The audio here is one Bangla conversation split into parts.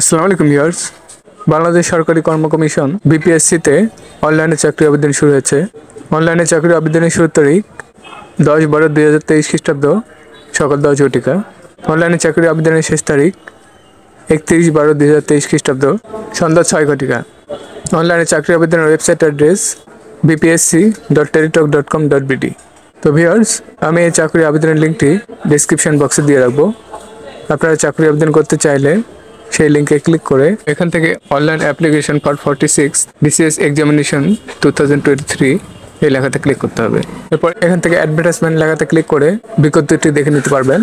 আসসালামু আলাইকুম ইয়ার্স বাংলাদেশ সরকারি কর্ম কমিশন বিপিএসসিতে অনলাইনে চাকরি আবেদন শুরু হয়েছে অনলাইনে চাকরি আবেদনের শুরু তারিখ দশ বারো দুই হাজার তেইশ খ্রিস্টাব্দ সকাল দশ ঘটিকা অনলাইনে চাকরি আবেদনের শেষ তারিখ একত্রিশ বারো দুই হাজার তেইশ খ্রিস্টাব্দ সন্ধ্যা ছয় ঘটিকা অনলাইনে চাকরি আবেদনের website address BPSC dot Teletalk dot com dot BD তো ভিয়ার্স আমি এই চাকরি আবেদনের লিঙ্কটি ডিসক্রিপশন বক্সে দিয়ে রাখবো আপনারা চাকরি আবেদন করতে চাইলে সেই লিঙ্কে ক্লিক করে এখান থেকে online application part forty six BCS examination two thousand three এই লেখাতে ক্লিক করতে হবে এরপর এখান থেকে অ্যাডভার্টাইজমেন্ট লেখাতে ক্লিক করে বিজ্ঞপ্তিটি দেখে নিতে পারবেন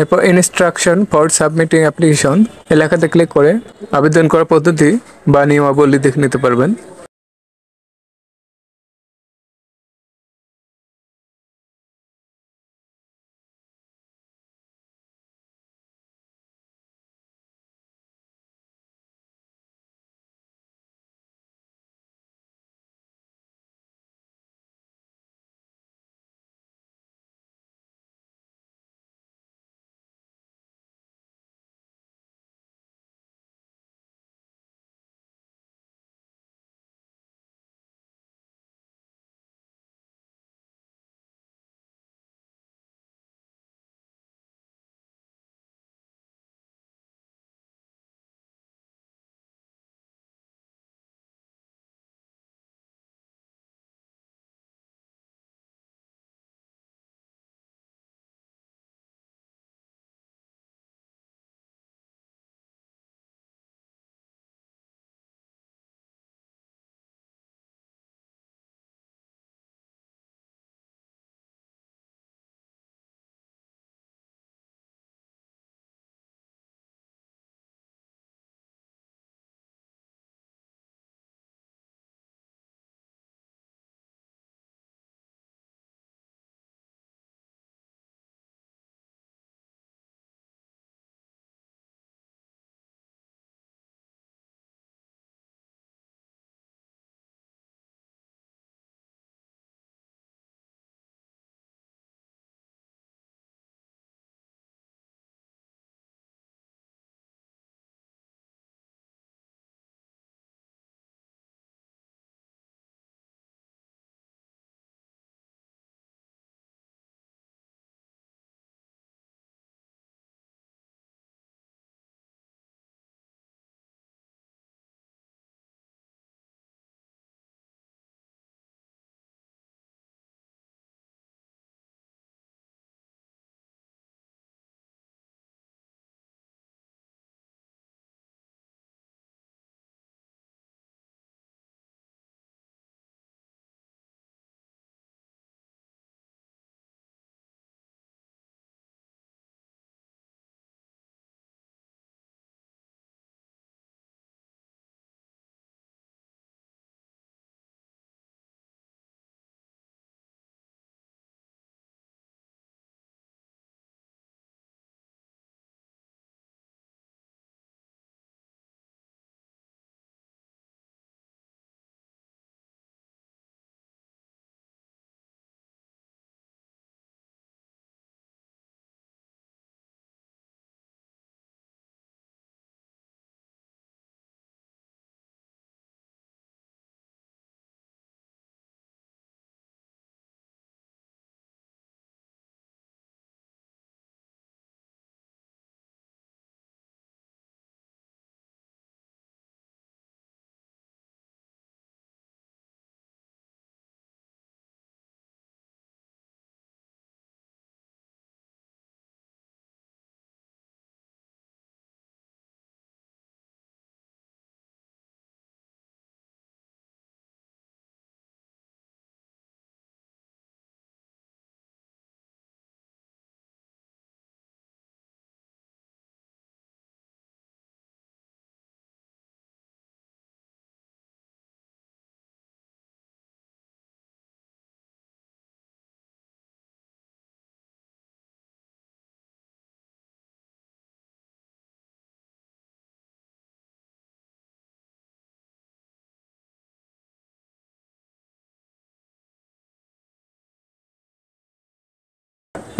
এরপর ইনস্ট্রাকশন ফর সাবমিটিং অ্যাপ্লিকেশন এলাকাতে ক্লিক করে আবেদন করার পদ্ধতি বা নিয়মাবলী দেখে নিতে পারবেন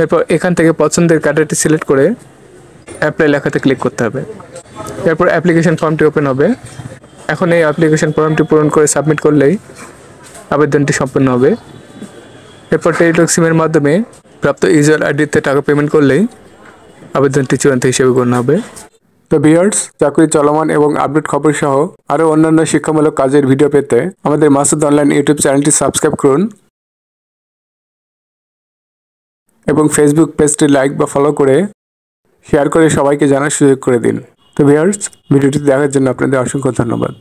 এরপর এখান থেকে পছন্দের কার্ডটি সিলেক্ট করে অ্যাপ্লাই লেখাতে ক্লিক করতে হবে এরপর অ্যাপ্লিকেশন ফর্মটি ওপেন হবে এখন এই অ্যাপ্লিকেশন ফর্মটি পূরণ করে সাবমিট করলেই আবেদনটি সম্পন্ন হবে এরপর টেলিটক সিমের মাধ্যমে প্রাপ্ত ইউজার আইডিতে টাকা পেমেন্ট করলেই আবেদনটি চূড়ান্ত হিসেবে গণ্য হবে তো বিয়ার্স চাকরি চলমান এবং আপডেট খবর সহ আরও অন্যান্য শিক্ষামূলক কাজের ভিডিও পেতে আমাদের মাসুদ অনলাইন ইউটিউব চ্যানেলটি সাবস্ক্রাইব করুন এবং ফেসবুক পেজটি লাইক বা ফলো করে শেয়ার করে সবাইকে জানার সুযোগ করে দিন তো ভিউয়ার্স ভিডিওটি দেখার জন্য আপনাদের অসংখ্য ধন্যবাদ